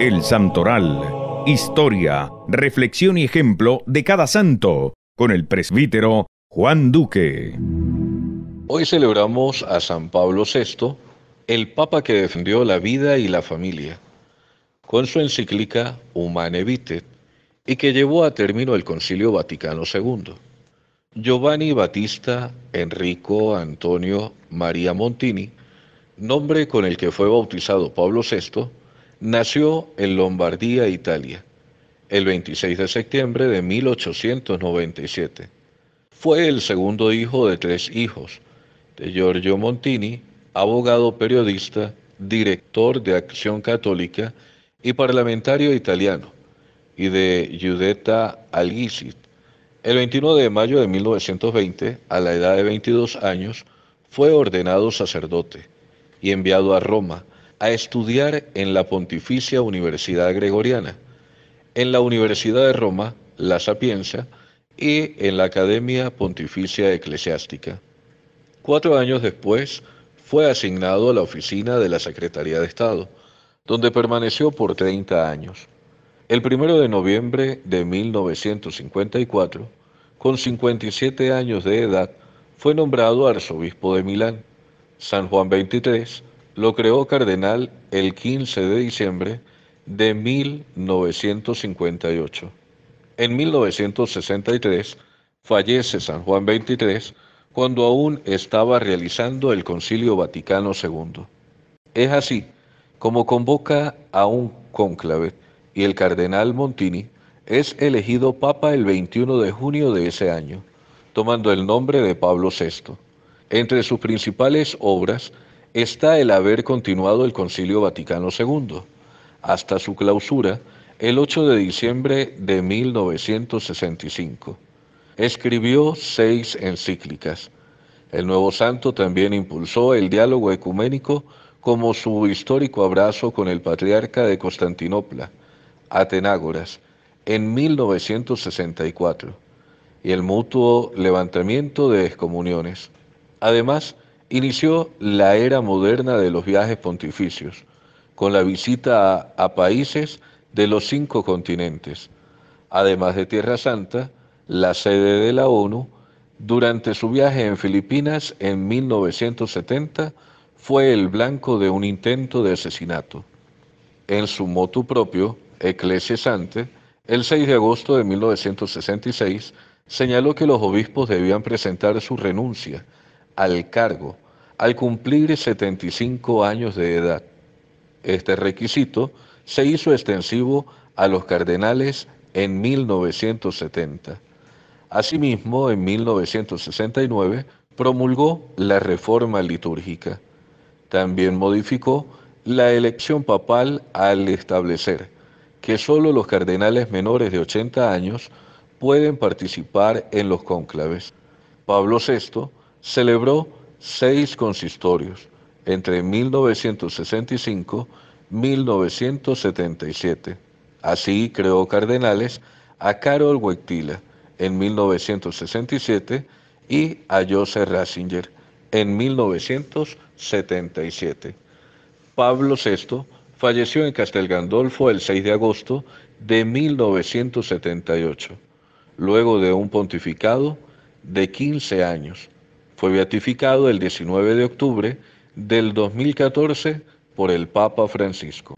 El Santoral. Historia, reflexión y ejemplo de cada santo, con el presbítero Juan Duque. Hoy celebramos a San Pablo VI, el papa que defendió la vida y la familia, con su encíclica Humane Vitae y que llevó a término el Concilio Vaticano II. Giovanni Battista Enrico Antonio María Montini nombre con el que fue bautizado Pablo VI, nació en Lombardía, Italia, el 26 de septiembre de 1897. Fue el segundo hijo de tres hijos, de Giorgio Montini, abogado periodista, director de Acción Católica y parlamentario italiano, y de Giudetta Algisi. El 21 de mayo de 1920, a la edad de 22 años, fue ordenado sacerdote y enviado a Roma a estudiar en la Pontificia Universidad Gregoriana, en la Universidad de Roma, La Sapienza, y en la Academia Pontificia Eclesiástica. Cuatro años después, fue asignado a la oficina de la Secretaría de Estado, donde permaneció por 30 años. El 1 de noviembre de 1954, con 57 años de edad, fue nombrado arzobispo de Milán. San Juan XXIII lo creó cardenal el 15 de diciembre de 1958. En 1963 fallece San Juan XXIII cuando aún estaba realizando el Concilio Vaticano II. Es así como convoca a un cónclave y el cardenal Montini es elegido papa el 21 de junio de ese año, tomando el nombre de Pablo VI. Entre sus principales obras está el haber continuado el Concilio Vaticano II hasta su clausura el 8 de diciembre de 1965. Escribió seis encíclicas. El nuevo santo también impulsó el diálogo ecuménico como su histórico abrazo con el patriarca de Constantinopla, Atenágoras, en 1964, y el mutuo levantamiento de excomuniones. Además, inició la era moderna de los viajes pontificios, con la visita a, países de los cinco continentes. Además de Tierra Santa, la sede de la ONU, durante su viaje en Filipinas en 1970, fue el blanco de un intento de asesinato. En su motu propio, Sante, el 6 de agosto de 1966, señaló que los obispos debían presentar su renuncia al cargo al cumplir 75 años de edad. Este requisito se hizo extensivo a los cardenales en 1970. Asimismo, en 1969 promulgó la reforma litúrgica. También modificó la elección papal al establecer que solo los cardenales menores de 80 años pueden participar en los cónclaves. Pablo VI Celebró seis consistorios entre 1965 y 1977. Así creó cardenales a Carol Wojtyla en 1967 y a Joseph Ratzinger en 1977. Pablo VI falleció en Castel Gandolfo el 6 de agosto de 1978, luego de un pontificado de 15 años fue beatificado el 19 de octubre del 2014 por el Papa Francisco.